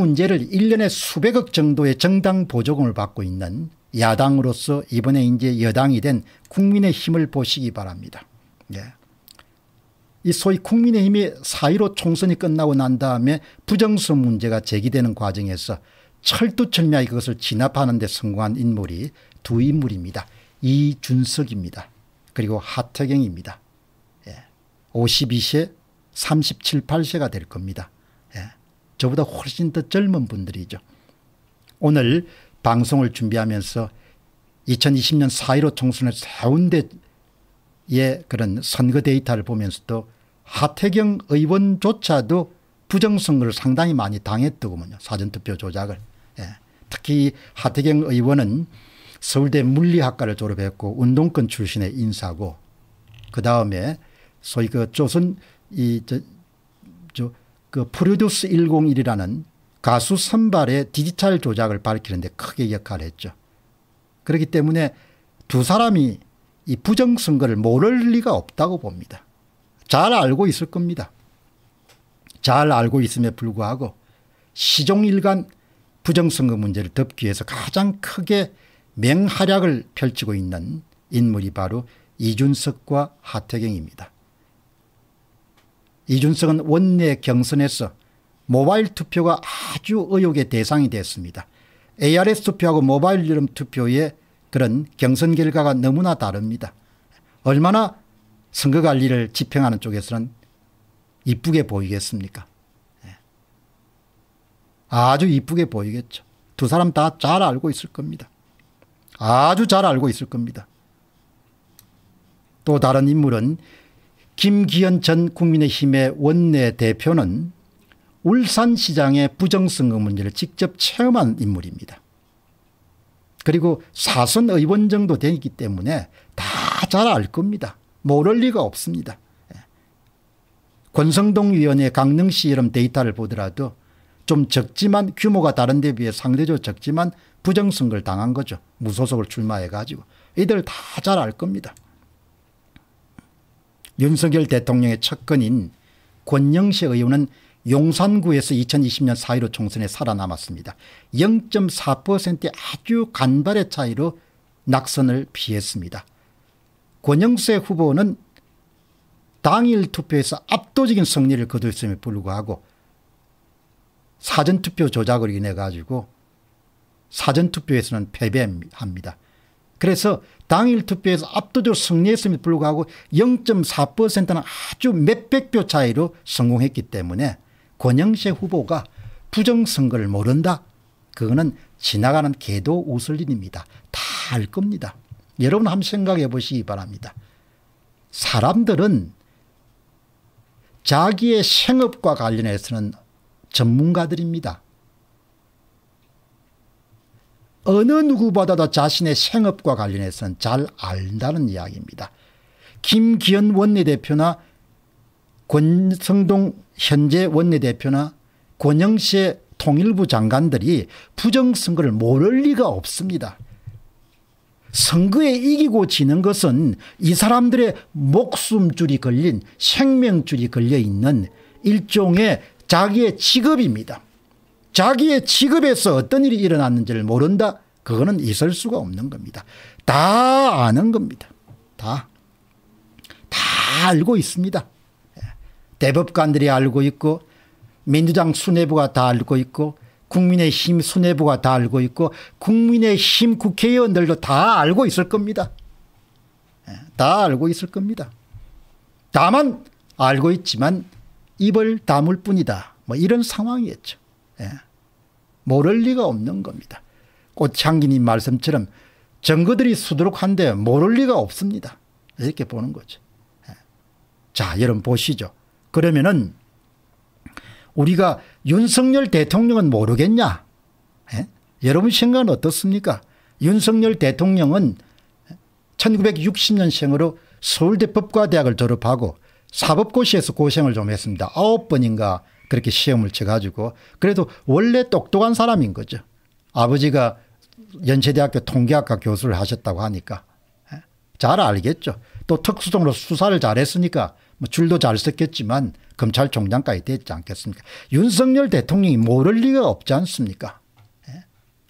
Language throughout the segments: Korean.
문제를 1년에 수백억 정도의 정당 보조금을 받고 있는 야당으로서 이번에 이제 여당이 된 국민의힘을 보시기 바랍니다. 예. 이 소위 국민의힘이 4.15 총선이 끝나고 난 다음에 부정수 문제가 제기되는 과정에서 철두철미하게 그것을 진압하는 데 성공한 인물이 두 인물입니다. 이준석입니다. 그리고 하태경입니다. 예. 52세 37, 8세가 될 겁니다. 저보다 훨씬 더 젊은 분들이죠. 오늘 방송을 준비하면서 2020년 4.15 총선의 해운대의 그런 선거 데이터를 보면서도 하태경 의원조차도 부정선거를 상당히 많이 당했더군요. 사전투표 조작을. 예. 특히 하태경 의원은 서울대 물리학과를 졸업했고 운동권 출신의 인사고 그 다음에 소위 그 조선 이저 저그 프로듀스 101이라는 가수 선발의 디지털 조작을 밝히는데 크게 역할을 했죠. 그렇기 때문에 두 사람이 이 부정선거를 모를 리가 없다고 봅니다. 잘 알고 있을 겁니다. 잘 알고 있음에 불구하고 시종일관 부정선거 문제를 덮기 위해서 가장 크게 맹활약을 펼치고 있는 인물이 바로 이준석과 하태경입니다. 이준석은 원내 경선에서 모바일 투표가 아주 의혹의 대상이 됐습니다. ARS 투표하고 모바일 이름 투표의 그런 경선 결과가 너무나 다릅니다. 얼마나 선거관리를 집행하는 쪽에서는 이쁘게 보이겠습니까 예. 아주 이쁘게 보이겠죠. 두 사람 다 잘 알고 있을 겁니다. 아주 잘 알고 있을 겁니다. 또 다른 인물은 김기현 전 국민의힘의 원내대표는 울산시장의 부정선거 문제를 직접 체험한 인물입니다. 그리고 사선 의원 정도 되기 때문에 다 잘 알 겁니다. 모를 리가 없습니다. 예. 권성동 위원의 강릉시 이름 데이터를 보더라도 좀 적지만 규모가 다른 데 비해 상대적으로 적지만 부정선거를 당한 거죠. 무소속을 출마해 가지고. 이들 다 잘 알 겁니다. 윤석열 대통령의 측근인 권영세 의원은 용산구에서 2020년 4.15 총선에 살아남았습니다. 0.4%의 아주 간발의 차이로 낙선을 피했습니다. 권영세 후보는 당일 투표에서 압도적인 승리를 거뒀음에 불구하고 사전투표 조작으 인해 가지고 사전투표에서는 패배합니다. 그래서 당일 투표에서 압도적 승리했음에도 불구하고 0.4%는 아주 몇백 표 차이로 성공했기 때문에 권영세 후보가 부정선거를 모른다. 그거는 지나가는 개도 웃을 일입니다. 다 알 겁니다. 여러분 한번 생각해 보시기 바랍니다. 사람들은 자기의 생업과 관련해서는 전문가들입니다. 어느 누구보다도 자신의 생업과 관련해서는 잘 안다는 이야기입니다. 김기현 원내대표나 권성동 현재 원내대표나 권영세 통일부 장관들이 부정선거를 모를 리가 없습니다. 선거에 이기고 지는 것은 이 사람들의 목숨줄이 걸린 생명줄이 걸려 있는 일종의 자기의 직업입니다. 자기의 직업에서 어떤 일이 일어났는지를 모른다. 그거는 있을 수가 없는 겁니다. 다 아는 겁니다. 다. 다 알고 있습니다. 예. 대법관들이 알고 있고 민주당 수뇌부가 다 알고 있고 국민의힘 수뇌부가 다 알고 있고 국민의힘 국회의원들도 다 알고 있을 겁니다. 예. 다 알고 있을 겁니다. 다만 알고 있지만 입을 다물 뿐이다. 뭐 이런 상황이었죠. 예. 모를 리가 없는 겁니다. 꽃향기님 말씀처럼 정거들이 수두룩한데 모를 리가 없습니다. 이렇게 보는 거죠. 예. 자, 여러분 보시죠. 그러면은 우리가 윤석열 대통령은 모르겠냐? 에? 예? 여러분 생각은 어떻습니까? 윤석열 대통령은 1960년생으로 서울대 법과대학을 졸업하고 사법고시에서 고생을 좀 했습니다. 아홉 번인가 그렇게 시험을 쳐가지고 그래도 원래 똑똑한 사람인 거죠. 아버지가 연세대학교 통계학과 교수를 하셨다고 하니까 예. 잘 알겠죠. 또 특수성으로 수사를 잘했으니까 뭐 줄도 잘 썼겠지만 검찰총장까지 됐지 않겠습니까 윤석열 대통령이 모를 리가 없지 않습니까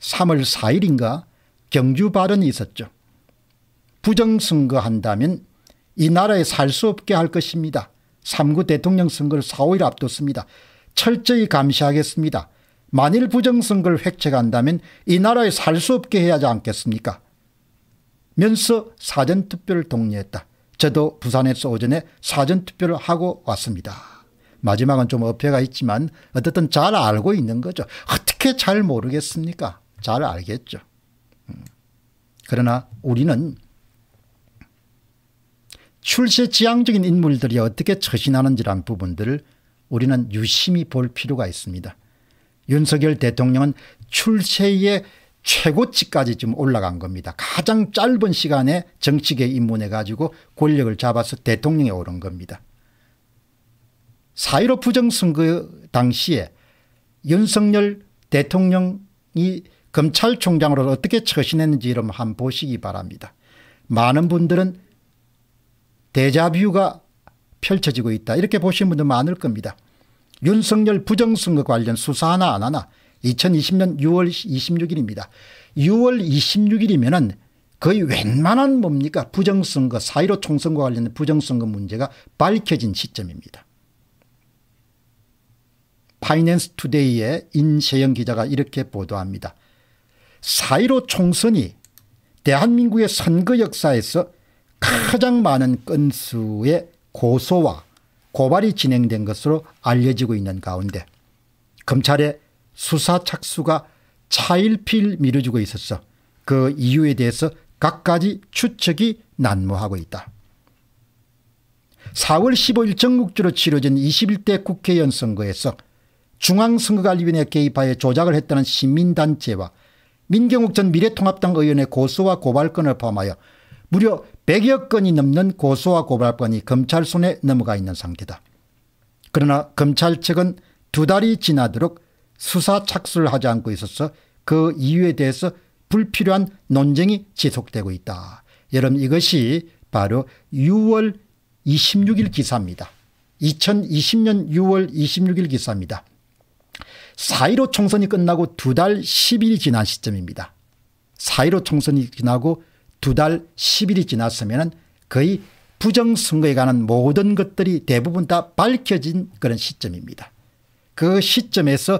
3월 예. 4일인가 경주 발언이 있었죠. 부정선거한다면 이 나라에 살 수 없게 할 것입니다. 3구 대통령 선거를 4, 5일 앞뒀습니다. 철저히 감시하겠습니다. 만일 부정선거를 획책한다면 이 나라에 살 수 없게 해야 하지 않겠습니까? 면서 사전투표를 독려했다. 저도 부산에서 오전에 사전투표를 하고 왔습니다. 마지막은 좀 어폐가 있지만 어쨌든 잘 알고 있는 거죠. 어떻게 잘 모르겠습니까? 잘 알겠죠. 음. 그러나 우리는 출세 지향적인 인물들이 어떻게 처신하는지란 부분들을 우리는 유심히 볼 필요가 있습니다. 윤석열 대통령은 출세의 최고치까지 지금 올라간 겁니다. 가장 짧은 시간에 정치계 입문해 가지고 권력을 잡아서 대통령에 오른 겁니다. 4.15 부정선거 당시에 윤석열 대통령이 검찰총장으로 어떻게 처신했는지 한번 보시기 바랍니다. 많은 분들은 데자뷰가 펼쳐지고 있다. 이렇게 보신 분들 많을 겁니다. 윤석열 부정선거 관련 수사 하나 안 하나 2020년 6월 26일입니다. 6월 26일이면은 거의 웬만한 뭡니까 부정선거 4.15 총선과 관련된 부정선거 문제가 밝혀진 시점입니다. 파이낸스 투데이의 인세영 기자가 이렇게 보도합니다. 4.15 총선이 대한민국의 선거 역사에서 가장 많은 건수의 고소와 고발이 진행된 것으로 알려지고 있는 가운데 검찰의 수사 착수가 차일피일 미뤄지고 있었어그 이유에 대해서 각가지 추측이 난무하고 있다. 4월 15일 전국주로 치러진 21대 국회의원 선거에서 중앙선거관리위원회 개입하여 조작을 했다는 시민단체와 민경욱 전 미래통합당 의원의 고소와 고발권을 포함하여 무려 100여 건이 넘는 고소와 고발권이 검찰 손에 넘어가 있는 상태다. 그러나 검찰 측은 두 달이 지나도록 수사 착수를 하지 않고 있어서 그 이유에 대해서 불필요한 논쟁이 지속되고 있다. 여러분 이것이 바로 6월 26일 기사입니다. 2020년 6월 26일 기사입니다. 4.15 총선이 끝나고 두 달 10일이 지난 시점입니다. 4.15 총선이 지나고 두달 10일이 지났으면 거의 부정선거에 관한 모든 것들이 대부분 다 밝혀진 그런 시점입니다. 그 시점에서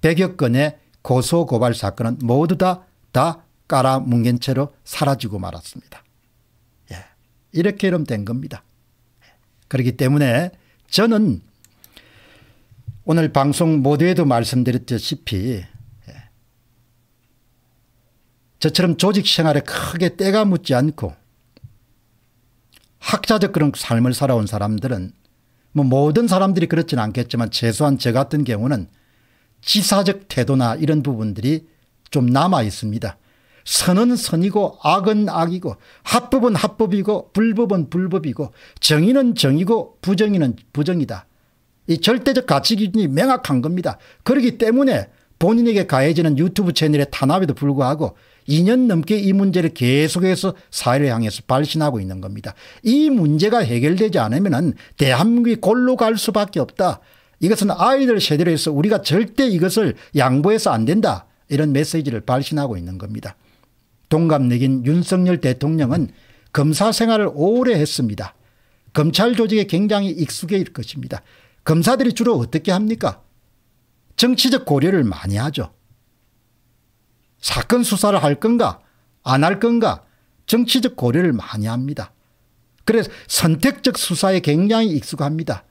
100여 건의 고소고발 사건은 모두 다, 다 깔아뭉갠 채로 사라지고 말았습니다. 예. 이렇게 이름 된 겁니다. 그렇기 때문에 저는 오늘 방송 모두에도 말씀드렸듯이 저처럼 조직 생활에 크게 때가 묻지 않고 학자적 그런 삶을 살아온 사람들은 뭐 모든 사람들이 그렇진 않겠지만 최소한 저 같은 경우는 지사적 태도나 이런 부분들이 좀 남아 있습니다. 선은 선이고 악은 악이고 합법은 합법이고 불법은 불법이고 정의는 정의고 부정의는 부정이다. 이 절대적 가치 기준이 명확한 겁니다. 그렇기 때문에 본인에게 가해지는 유튜브 채널의 탄압에도 불구하고 2년 넘게 이 문제를 계속해서 사회를 향해서 발신하고 있는 겁니다. 이 문제가 해결되지 않으면 대한민국이 골로 갈 수밖에 없다. 이것은 아이들 세대로 해서 우리가 절대 이것을 양보해서 안 된다. 이런 메시지를 발신하고 있는 겁니다. 동갑내긴 윤석열 대통령은 검사 생활을 오래 했습니다. 검찰 조직에 굉장히 익숙해 있 것입니다. 검사들이 주로 어떻게 합니까? 정치적 고려를 많이 하죠. 사건 수사를 할 건가 안 할 건가 정치적 고려를 많이 합니다. 그래서 선택적 수사에 굉장히 익숙합니다.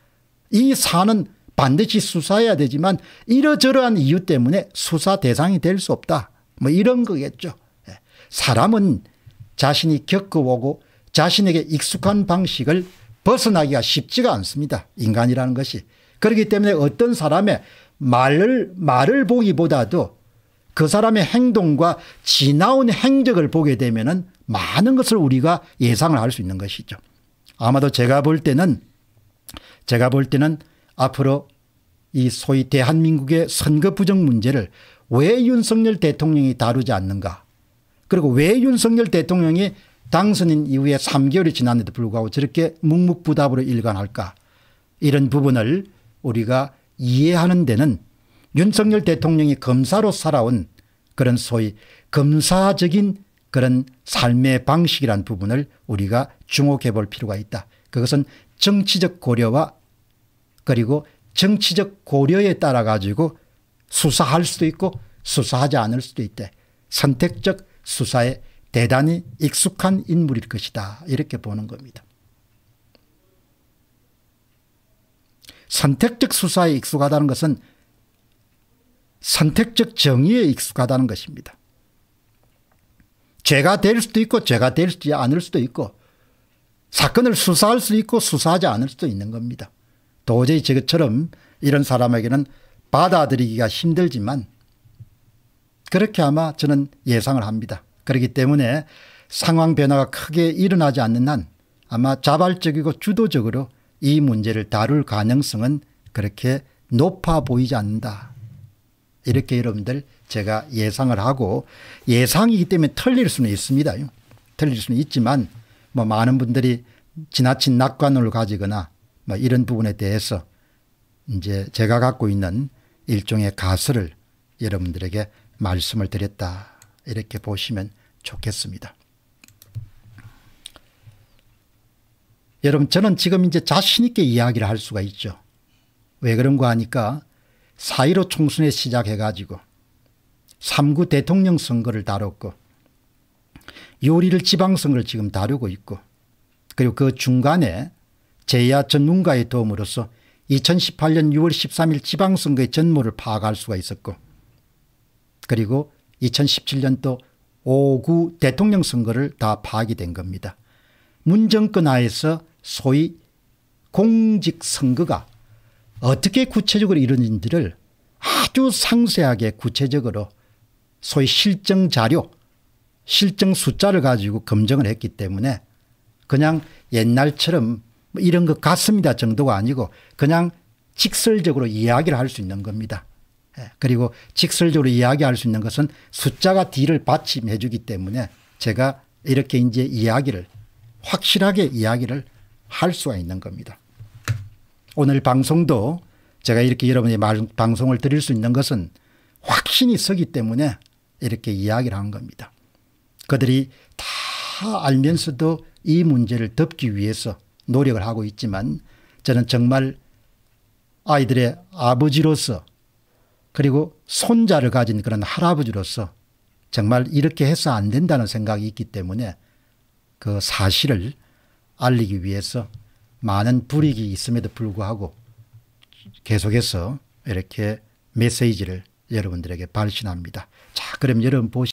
이 사는 반드시 수사해야 되지만 이러저러한 이유 때문에 수사 대상이 될 수 없다. 뭐 이런 거겠죠. 예. 사람은 자신이 겪어오고 자신에게 익숙한 방식을 벗어나기가 쉽지가 않습니다. 인간이라는 것이. 그렇기 때문에 어떤 사람의 말을, 말을 보기보다도 그 사람의 행동과 지나온 행적을 보게 되면은 많은 것을 우리가 예상을 할 수 있는 것이죠. 아마도 제가 볼 때는 제가 볼 때는 앞으로 이 소위 대한민국의 선거 부정 문제를 왜 윤석열 대통령이 다루지 않는가 그리고 왜 윤석열 대통령이 당선인 이후에 3개월이 지났는데도 불구하고 저렇게 묵묵부답으로 일관할까 이런 부분을 우리가 이해하는 데는 윤석열 대통령이 검사로 살아온 그런 소위 검사적인 그런 삶의 방식이란 부분을 우리가 주목해 볼 필요가 있다. 그것은 정치적 고려와 그리고 정치적 고려에 따라 가지고 수사할 수도 있고 수사하지 않을 수도 있대. 선택적 수사에 대단히 익숙한 인물일 것이다. 이렇게 보는 겁니다. 선택적 수사에 익숙하다는 것은 선택적 정의에 익숙하다는 것입니다. 죄가 될 수도 있고 죄가 되지 않을 수도 있고 사건을 수사할 수 있고 수사하지 않을 수도 있는 겁니다. 도저히 저것처럼 이런 사람에게는 받아들이기가 힘들지만 그렇게 아마 저는 예상을 합니다. 그렇기 때문에 상황 변화가 크게 일어나지 않는 한 아마 자발적이고 주도적으로 이 문제를 다룰 가능성은 그렇게 높아 보이지 않는다 이렇게 여러분들 제가 예상을 하고 예상이기 때문에 틀릴 수는 있습니다. 틀릴 수는 있지만 뭐 많은 분들이 지나친 낙관을 가지거나 뭐 이런 부분에 대해서 이제 제가 갖고 있는 일종의 가설을 여러분들에게 말씀을 드렸다 이렇게 보시면 좋겠습니다. 여러분 저는 지금 이제 자신 있게 이야기를 할 수가 있죠. 왜 그런가 하니까 4.15 총선에 시작해가지고 3구 대통령 선거를 다뤘고 요리를 지방선거를 지금 다루고 있고 그리고 그 중간에 제야 전문가의 도움으로써 2018년 6월 13일 지방선거의 전모를 파악할 수가 있었고 그리고 2017년도 5구 대통령 선거를 다 파악이 된 겁니다. 문정권 하에서 소위 공직선거가 어떻게 구체적으로 이루어진지를 아주 상세하게 구체적으로 소위 실증 자료 실증 숫자를 가지고 검증을 했기 때문에 그냥 옛날처럼 뭐 이런 것 같습니다 정도가 아니고 그냥 직설적으로 이야기를 할 수 있는 겁니다. 예, 그리고 직설적으로 이야기할 수 있는 것은 숫자가 뒤를 받침해 주기 때문에 제가 이렇게 이제 이야기를 확실하게 이야기를 할 수가 있는 겁니다. 오늘 방송도 제가 이렇게 여러분이 방송을 드릴 수 있는 것은 확신이 서기 때문에 이렇게 이야기를 한 겁니다. 그들이 다 알면서도 이 문제를 덮기 위해서 노력을 하고 있지만 저는 정말 아이들의 아버지로서 그리고 손자를 가진 그런 할아버지로서 정말 이렇게 해서 안 된다는 생각이 있기 때문에 그 사실을 알리기 위해서 많은 불이익이 있음에도 불구하고 계속해서 이렇게 메시지를 여러분들에게 발신합니다. 자, 그럼 여러분 보시